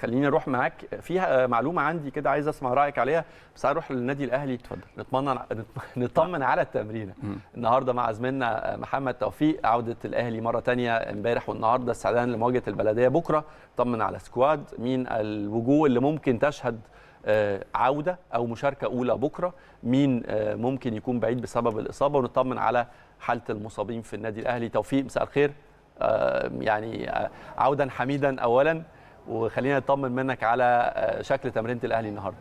خليني اروح معاك فيها معلومه عندي كده عايز اسمع رايك عليها بس هروح للنادي الاهلي اتفضل نطمن نطمن على التمرين النهارده مع زميلنا محمد توفيق عوده الاهلي مره ثانيه امبارح والنهارده استعدادا لمواجهه البلديه بكره طمن على سكواد مين الوجوه اللي ممكن تشهد آه، عوده او مشاركه اولى بكره مين آه، ممكن يكون بعيد بسبب الاصابه ونطمن على حاله المصابين في النادي الاهلي توفيق مساء الخير آه، يعني عودا حميدا اولا وخلينا نطمن منك على آه، شكل تمرينه الاهلي النهارده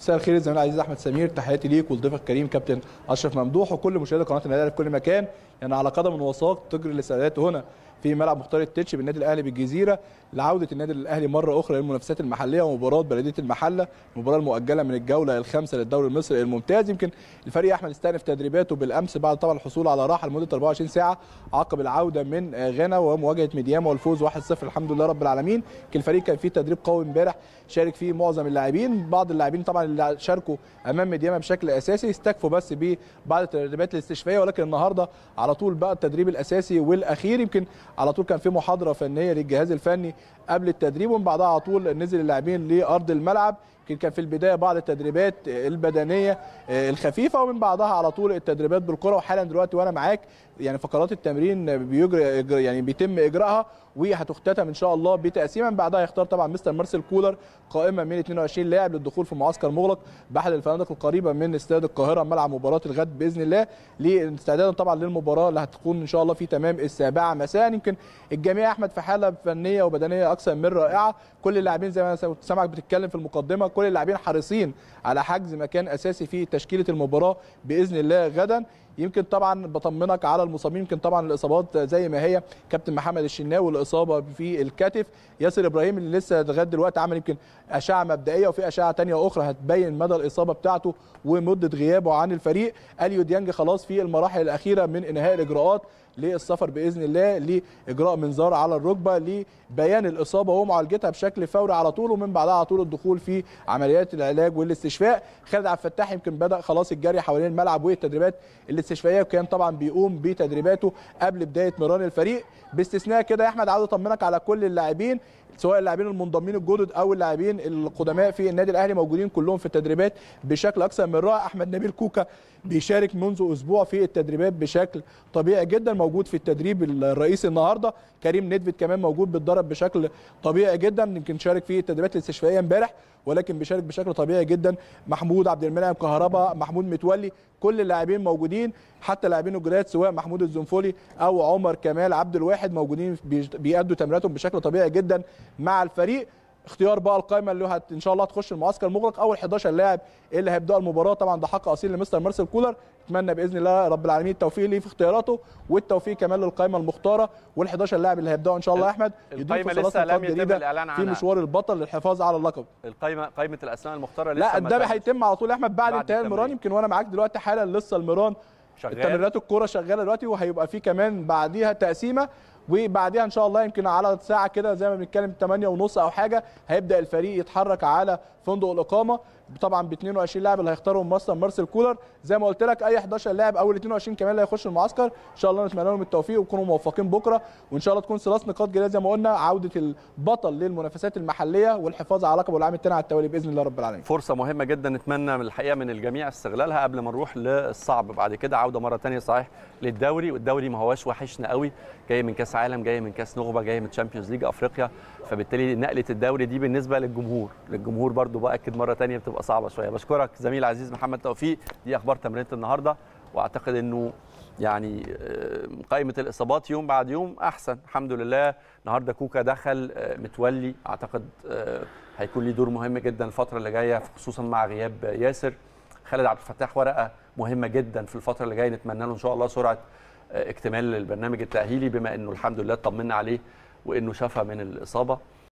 مساء الخير الزميل العزيز احمد سمير تحياتي ليك ولضيفك الكريم كابتن اشرف ممدوح وكل مشاهدي قناه الاهلي في كل مكان يعني على قدم وساق تجري الاستعدادات هنا في ملعب مختار التتش بالنادي الاهلي بالجزيره لعوده النادي الاهلي مره اخرى للمنافسات المحليه ومباراه بلديه المحله المباراه المؤجله من الجوله الخامسه للدوري المصري الممتاز يمكن الفريق احمد استأنف تدريباته بالامس بعد طبعا الحصول على راحه لمده 24 ساعه عقب العوده من غانا ومواجهه ميدياما والفوز 1-0 الحمد لله رب العالمين كان الفريق كان فيه تدريب قوي امبارح شارك فيه معظم اللاعبين بعض اللاعبين طبعا اللي شاركوا امام ميدياما بشكل اساسي استكفوا بس ببعض التدريبات الاستشفائيه ولكن النهارده على طول بقى التدريب الاساسي والاخير يمكن على طول كان في محاضره فنيه للجهاز الفني قبل التدريب ومن بعدها على طول نزل اللاعبين لارض الملعب يمكن كان في البدايه بعض التدريبات البدنيه آه، الخفيفه ومن بعدها على طول التدريبات بالكره وحالا دلوقتي وانا معاك يعني فقرات التمرين بيجري يعني بيتم اجراءها وهتختتم ان شاء الله بتقسيما بعدها يختار طبعا مستر مارسيل كولر قائمه من 22 لاعب للدخول في معسكر مغلق باحد الفنادق القريبه من استاد القاهره ملعب مباراه الغد باذن الله لاستعدادا طبعا للمباراه اللي هتكون ان شاء الله في تمام السابعه مساء يمكن الجميع احمد في حاله فنيه وبدنيه اكثر من رائعه كل اللاعبين زي ما سامعك بتتكلم في المقدمه كل اللاعبين حريصين على حجز مكان اساسي في تشكيله المباراه باذن الله غدا يمكن طبعا بطمنك على المصابين يمكن طبعا الاصابات زي ما هي كابتن محمد الشناوي الاصابه في الكتف ياسر ابراهيم اللي لسه لغايه دلوقتي عمل يمكن اشعه مبدئيه وفي اشعه ثانيه اخرى هتبين مدى الاصابه بتاعته ومده غيابه عن الفريق اليو ديانج خلاص في المراحل الاخيره من انهاء الاجراءات للسفر باذن الله لاجراء منظار على الركبه لبيان الاصابه ومعالجتها بشكل فوري على طول ومن بعدها على طول الدخول في عمليات العلاج والاستشفاء خالد عبد الفتاح يمكن بدا خلاص الجري حوالين الملعب والتدريبات اللي الاستشفائيه وكان طبعا بيقوم بتدريباته قبل بدايه مران الفريق باستثناء كده يا احمد عاوز اطمنك على كل اللاعبين سواء اللاعبين المنضمين الجدد او اللاعبين القدماء في النادي الاهلي موجودين كلهم في التدريبات بشكل اكثر من رائع احمد نبيل كوكا بيشارك منذ اسبوع في التدريبات بشكل طبيعي جدا موجود في التدريب الرئيسي النهارده كريم ندفت كمان موجود بيتدرب بشكل طبيعي جدا يمكن شارك في التدريبات الاستشفائيه امبارح ولكن بيشارك بشكل طبيعي جدا محمود عبد المنعم كهربا محمود متولي كل اللاعبين موجودين حتى لاعبين الجداد سواء محمود الزنفولي او عمر كمال عبد الواحد موجودين بيأدوا تمريراتهم بشكل طبيعي جدا مع الفريق اختيار بقى القائمه اللي هت ان شاء الله هتخش المعسكر المغلق اول 11 لاعب اللي هيبداوا المباراه طبعا ده حق اصيل لمستر مارسيل كولر اتمنى باذن الله رب العالمين التوفيق ليه في اختياراته والتوفيق كمان للقائمه المختاره وال11 لاعب اللي هيبداوا ان شاء الله يا احمد القائمه لسه لم يتم الاعلان عنها في مشوار البطل للحفاظ على اللقب القائمه قائمه الاسماء المختاره لسه لا ده هيتم على طول يا احمد بعد, بعد انتهاء المران يمكن وانا معاك دلوقتي حالا لسه المران شغال التمريرات الكوره شغاله دلوقتي وهيبقى في كمان بعديها تقسيمه وبعديها ان شاء الله يمكن على ساعه كده زي ما بنتكلم 8 ونص او حاجه هيبدا الفريق يتحرك على فندق الاقامه طبعا ب 22 لاعب اللي هيختارهم مصر مارسيل كولر زي ما قلت لك اي 11 لاعب اول 22 كمان اللي هيخش المعسكر ان شاء الله نتمنى لهم التوفيق ويكونوا موفقين بكره وان شاء الله تكون ثلاث نقاط جديده زي ما قلنا عوده البطل للمنافسات المحليه والحفاظ على لقب العام الثاني على التوالي باذن الله رب العالمين فرصه مهمه جدا نتمنى من الحقيقه من الجميع استغلالها قبل ما نروح للصعب بعد كده عوده مره ثانيه صحيح للدوري والدوري ما هواش وحشنا قوي جاي من كاس كاس عالم جاي من كاس نخبه جاي من تشامبيونز ليج افريقيا فبالتالي نقله الدوري دي بالنسبه للجمهور للجمهور برده باكد مره ثانيه بتبقى صعبه شويه بشكرك زميل العزيز محمد توفيق دي اخبار تمرينه النهارده واعتقد انه يعني آه، قائمه الاصابات يوم بعد يوم احسن الحمد لله النهارده كوكا دخل آه، متولي اعتقد آه، هيكون ليه دور مهم جدا الفتره اللي جايه خصوصا مع غياب ياسر خالد عبد الفتاح ورقه مهمه جدا في الفتره اللي جايه نتمنى له ان شاء الله سرعه اكتمال البرنامج التأهيلي بما أنه الحمد لله اطمنا عليه وأنه شفى من الإصابة